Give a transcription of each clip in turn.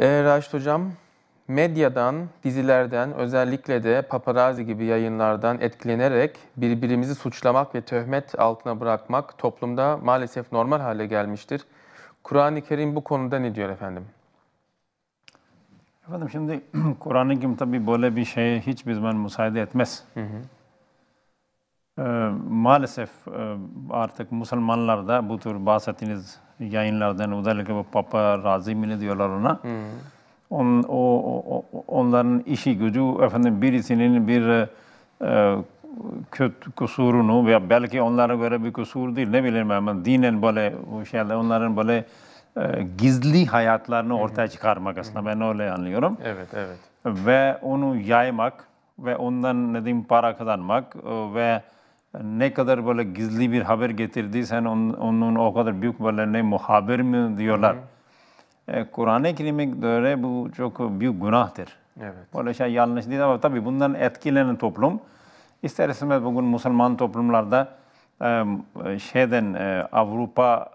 E, Raşit Hocam, medyadan, dizilerden, özellikle de paparazi gibi yayınlardan etkilenerek birbirimizi suçlamak ve töhmet altına bırakmak toplumda maalesef normal hale gelmiştir. Kur'an-ı Kerim bu konuda ne diyor efendim? Efendim şimdi Kur'an-ı Kerim tabii böyle bir şeye hiçbir zaman müsaade etmez. Hı hı. Ee, maalesef e, artık Müslümanlar da bu tür bahsettiğiniz yayınlardan özellikle bu Papa Razimi ne diyorlar ona. On, o, o, onların işi gücü efendim birisinin bir e, e, kötü kusurunu veya belki onlara göre bir kusur değil ne bileyim ben dinen böyle o şeyler onların böyle e, gizli hayatlarını ortaya çıkarmak aslında ben öyle anlıyorum. Evet evet. Ve onu yaymak ve ondan ne diyeyim para kazanmak e, ve ne kadar böyle gizli bir haber getirdiysen onun, onun o kadar büyük böyle ne muhabir mi diyorlar. E, Kur'an-ı Kerim'e göre bu çok büyük günahtır. Evet. Böyle şey yanlış değil ama tabii bundan etkilenen toplum ister istemez bugün Müslüman toplumlarda e, şeyden e, Avrupa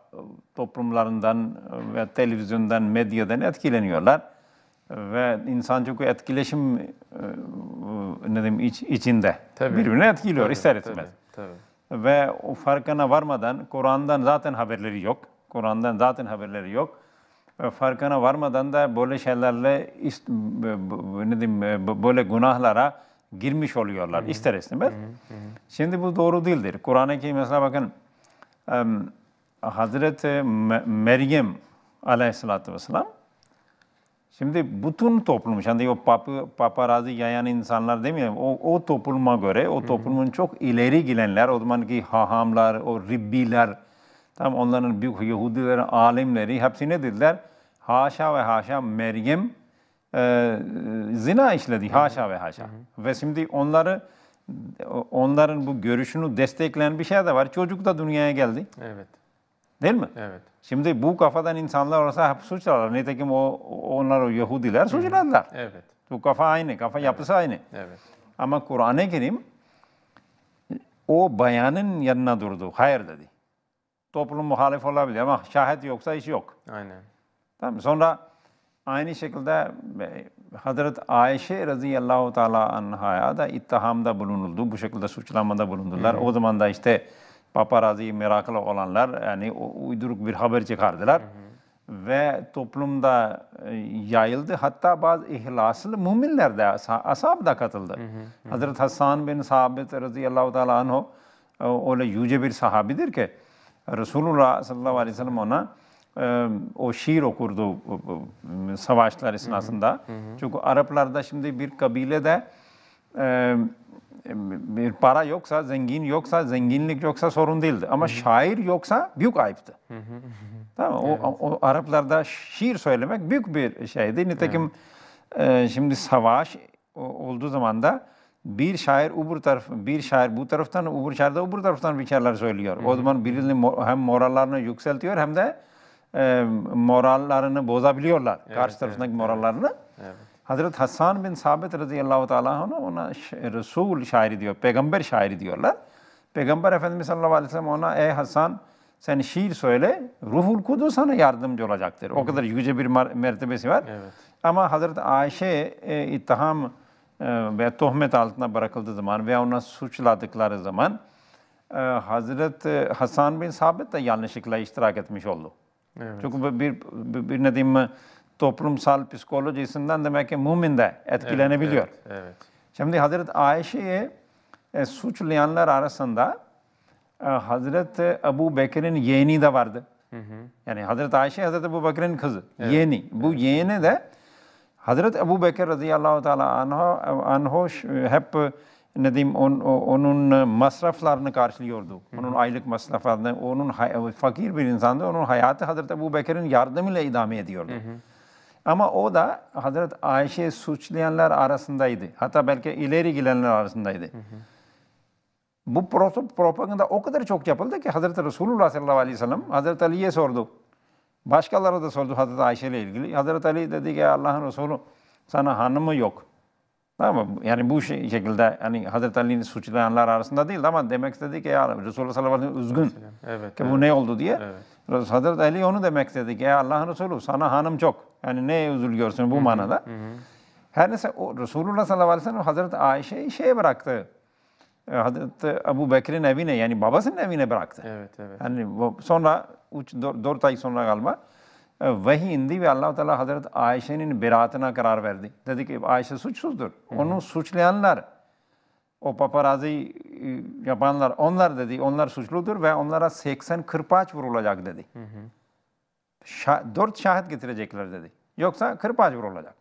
toplumlarından ve televizyondan, medyadan etkileniyorlar ve insan çok etkileşim e, ne diyeyim iç, içinde tabii. birbirini etkiliyor tabii, ister etmez. Tabii. Tabii. Ve o farkına varmadan Kur'an'dan zaten haberleri yok. Kur'an'dan zaten haberleri yok. ve Farkına varmadan da böyle şeylerle ist, ne diyeyim, e, böyle günahlara girmiş oluyorlar Hı-hı. ister istemez. Hı-hı. Şimdi bu doğru değildir. Kur'an-ı Kerim mesela bakın Hazreti Meryem aleyhissalatü vesselam Şimdi bütün toplum, şimdi o papa paparazi yayan insanlar değil mi? o, o topluma göre, o toplumun çok ileri gelenler, o zamanki hahamlar, o ribbiler, tam onların büyük Yahudilerin alimleri hepsi ne dediler? Haşa ve haşa Meryem e, zina işledi, haşa ve haşa. Hı hı. Ve şimdi onları, onların bu görüşünü destekleyen bir şey de var. Çocuk da dünyaya geldi. Evet. Değil mi? Evet. Şimdi bu kafadan insanlar olsa hep suçlarlar. Nitekim o, onlar o Yahudiler suçlarlar. Evet. Bu kafa aynı, kafa evet. yapısı aynı. Evet. Ama Kur'an-ı o bayanın yanına durdu. Hayır dedi. Toplum muhalif olabilir ama şahit yoksa iş yok. Aynen. Tamam Sonra aynı şekilde e, Hazret Ayşe radıyallahu teala anhaya da ittihamda bulunuldu. Bu şekilde suçlamada bulundular. Hı hı. O zaman da işte paparazi meraklı olanlar yani uyduruk bir haber çıkardılar. Hı hı. Ve toplumda e, yayıldı. Hatta bazı ihlaslı müminler de, ashab da katıldı. Hı hı hı. Hazreti Hasan bin Sabit radıyallahu teala anh e, öyle yüce bir sahabidir ki Resulullah sallallahu aleyhi ve sellem ona e, o şiir okurdu savaşlar esnasında. Hı hı hı. Çünkü Araplarda şimdi bir kabile de. E, bir para yoksa, zengin yoksa, zenginlik yoksa sorun değildi. Ama Hı-hı. şair yoksa büyük ayıptı. Hı-hı. Tamam evet. o, o Araplarda şiir söylemek büyük bir şeydi. Nitekim evet. e, şimdi savaş olduğu zaman da bir şair öbür taraf bir şair bu taraftan öbür şair de öbür taraftan bir şeyler söylüyor. Hı-hı. O zaman birinin hem morallarını yükseltiyor hem de e, morallarını bozabiliyorlar. Evet, karşı tarafındaki evet, morallarını. Evet. evet. Hazret Hasan bin Sabit radıyallahu teala ona, ona Resul şairi diyor, peygamber şairi diyorlar. Peygamber Efendimiz sallallahu aleyhi ve sellem ona ey Hasan sen şiir söyle, ruhul kudus sana yardımcı olacaktır. O kadar yüce bir mertebesi var. Evet. Ama Hazreti Ayşe e, ittiham e, ve tohmet altına bırakıldığı zaman veya ona suçladıkları zaman e, Hazreti Hasan bin Sabit de yanlışlıkla iştirak etmiş oldu. Evet. Çünkü bir, bir, bir, bir nedim toplumsal psikolojisinden demek ki mümin de etkilenebiliyor. Evet, evet, evet. Şimdi Hazreti Ayşe'yi e, suçlayanlar arasında e, Hazreti Ebu Bekir'in yeğeni de vardı. Hı hı. Yani Hazreti Ayşe Hazreti Ebu Bekir'in kızı. Evet, yeğeni. Bu evet. yeğeni de Hazreti Ebu Bekir radıyallahu teala anho, anho e, hep ne diyeyim on, onun e, masraflarını karşılıyordu. Hı hı. Onun aylık masraflarını, onun e, fakir bir insandı. Onun hayatı Hazreti Ebu Bekir'in yardımıyla idame ediyordu. Hı hı. Ama o da Hazreti Ayşe'yi suçlayanlar arasındaydı. Hatta belki ileri gidenler arasındaydı. Hı hı. Bu propaganda o kadar çok yapıldı ki Hazreti Resulullah sallallahu aleyhi ve sellem Hazreti Ali'ye sordu. Başkaları da sordu Hazreti Ayşe ile ilgili. Hazreti Ali dedi ki Allah'ın Resulü sana hanımı yok. Tamam mı? Yani bu şey- şekilde hani Hazreti Ali'nin suçlayanlar arasında değil ama demek istedi ki ya Resulullah sallallahu aleyhi ve sellem üzgün. Evet, ki evet. bu ne oldu diye. Evet. Hazreti Ali onu demek istedi ki ya Allah'ın Resulü sana hanım çok. Yani ne huzur görsün bu Hı-hı. manada. Her neyse o Resulullah sallallahu aleyhi ve sellem Hazreti Ayşe'yi şeye bıraktı. Ee, Hazreti Abu Bekir'in evine yani babasının evine bıraktı. Evet, evet. Yani sonra 4 ay sonra galiba e, vahiy indi ve Allah-u Teala Hazreti Ayşe'nin beraatına karar verdi. Dedi ki Ayşe suçsuzdur. Hı-hı. Onu suçlayanlar, o paparazi e, yapanlar onlar dedi onlar suçludur ve onlara 80 kırpaç vurulacak dedi. Hı hı dört şahit getirecekler dedi. Yoksa kırpacı vurulacak.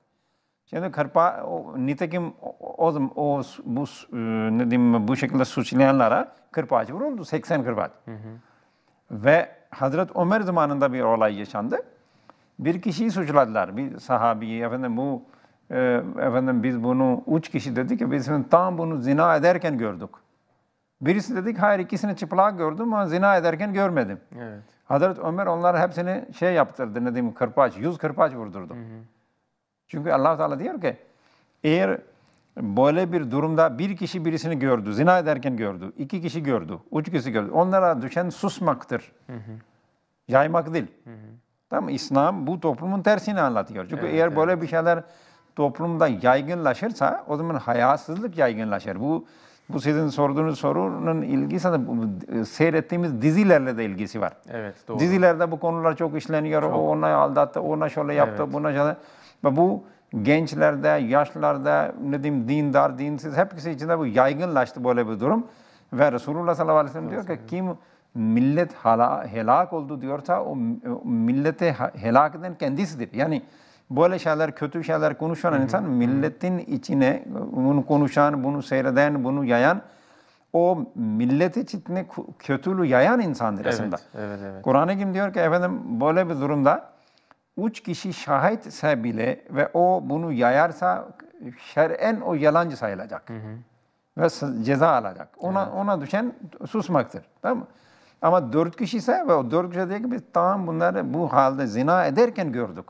Şimdi kırpa, o, nitekim o, o bu, e, ne diyeyim, bu şekilde suçlayanlara kırpaç vuruldu. 80 kırpacı. Hı hı. Ve Hazret Ömer zamanında bir olay yaşandı. Bir kişiyi suçladılar. Bir sahabiyi efendim bu e, efendim biz bunu üç kişi dedi ki biz tam bunu zina ederken gördük. Birisi dedik hayır ikisini çıplak gördüm ama zina ederken görmedim. Evet. Hazreti Ömer onlar hepsini şey yaptırdı ne diyeyim kırpaç, yüz kırpaç vurdurdu. Hı hı. Çünkü allah Teala diyor ki eğer böyle bir durumda bir kişi birisini gördü, zina ederken gördü, iki kişi gördü, üç kişi gördü. Onlara düşen susmaktır. Hı hı. Yaymak değil. Hı hı. Tamam İslam bu toplumun tersini anlatıyor. Çünkü evet, eğer evet. böyle bir şeyler toplumda yaygınlaşırsa o zaman hayasızlık yaygınlaşır. Bu bu sizin sorduğunuz sorunun ilgisi e, seyrettiğimiz dizilerle de ilgisi var. Evet, doğru. Dizilerde bu konular çok işleniyor. Çok. O ona aldattı, ona şöyle yaptı, evet. buna şöyle. Ve bu gençlerde, yaşlarda, ne diyeyim dindar, dinsiz hepsi içinde bu yaygınlaştı böyle bir durum. Ve Resulullah sallallahu aleyhi ve sellem diyor ki kim millet hala, helak oldu diyorsa o millete helak eden kendisidir. Yani böyle şeyler, kötü şeyler konuşan Hı-hı. insan milletin içine bunu konuşan, bunu seyreden, bunu yayan o milleti içinde kötülüğü yayan insandır evet, aslında. Evet, evet. Kur'an-ı Kerim diyor ki efendim böyle bir durumda üç kişi şahitse bile ve o bunu yayarsa şer'en o yalancı sayılacak. Hı hı. Ve ceza alacak. Ona evet. ona düşen susmaktır. Tamam mı? Ama dört kişi ise ve o dört kişi diyor ki biz tamam bunları bu halde zina ederken gördük.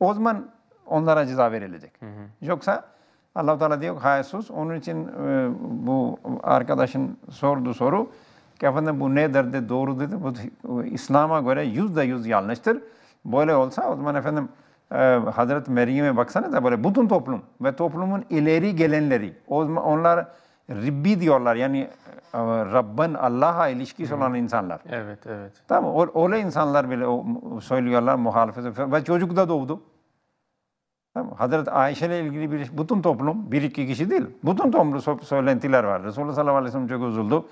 O zaman onlara ceza verilecek. Hı hı. Yoksa allah Teala diyor hayır sus. Onun için e, bu arkadaşın sorduğu soru ki efendim bu nedir de doğru dedi. Bu İslam'a göre yüzde yüz yanlıştır. Böyle olsa o zaman efendim e, Hazreti Meryem'e baksana da böyle bütün toplum ve toplumun ileri gelenleri onlar Ribbi diyorlar yani e, Rabban Allah'a ilişkisi olan insanlar. Evet, evet. Tamam öyle insanlar bile söylüyorlar muhalefet. Ve çocuk da doğdu. Tamam. Hazreti Ayşe ile ilgili bir, bütün toplum, bir iki kişi değil, bütün toplum söylentiler var. Resulullah sallallahu aleyhi ve sellem çok üzüldü.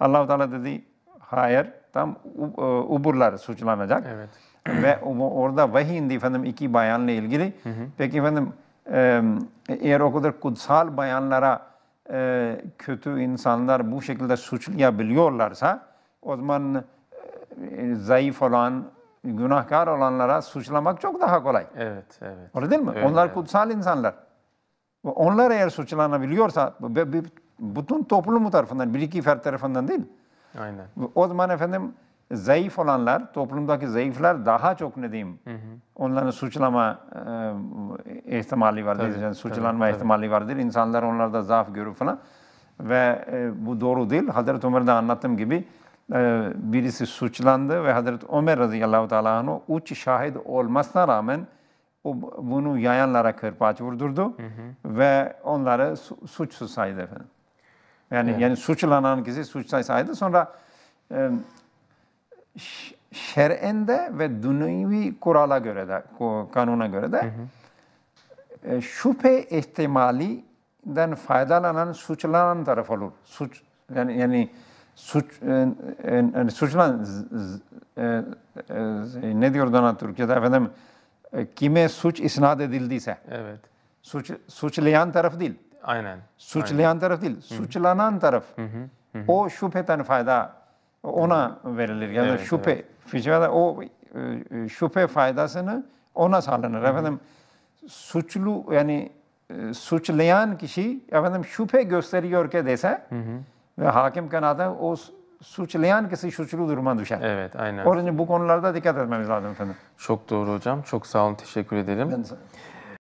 allah Teala dedi, hayır, tam e, uburlar suçlanacak. Evet. Ve orada vahiy indi efendim iki bayanla ilgili. Hı hı. Peki efendim eğer o kadar kutsal bayanlara e, kötü insanlar bu şekilde suçlayabiliyorlarsa o zaman e, zayıf olan, günahkar olanlara suçlamak çok daha kolay. Evet, evet. Öyle değil mi? Öyle, Onlar evet. kutsal insanlar. Onlar eğer suçlanabiliyorsa bütün toplumu tarafından, bir iki fert tarafından değil. Aynen. O zaman efendim zayıf olanlar, toplumdaki zayıflar daha çok ne diyeyim, hı hı. onların suçlama e, ihtimali vardır, tabii, yani suçlanma tabii, ihtimali tabii. vardır. İnsanlar onlarda zaaf görür falan. Ve e, bu doğru değil. Hazreti Ömer'de anlattığım gibi e, birisi suçlandı ve Hazreti Ömer radıyallahu teala onu uç şahit olmasına rağmen o bunu yayanlara kırpaç vurdurdu hı hı. ve onları su, suçsuz saydı efendim. Yani, evet. yani suçlanan kişi suçsuz saydı. Sonra şerende ve dünyevi kurala göre de, kanuna göre de hı hı. E, şüphe ihtimalinden faydalanan suçlanan taraf olur. Suç yani yani suç e, e, yani suçlan şey, ne diyor ona Türkiye'de efendim kime suç isnat edildiyse. Evet. Suç suçlayan taraf değil. Aynen. Suçlayan Aynen. taraf değil. Suçlanan taraf. Hı-hı. Hı-hı. O şüpheden fayda ona verilir yani evet, şüphe evet. fıçıda o e, e, şüphe faydasını ona sağlanır. Hı. Efendim suçlu yani e, suçlayan kişi efendim şüphe gösteriyor ki dese hı hı. ve hakim kanada o suçlayan kişi suçlu duruma düşer. Evet, aynen. Onun için bu konularda dikkat etmemiz lazım efendim. Çok doğru hocam. Çok sağ olun. Teşekkür ederim. Ben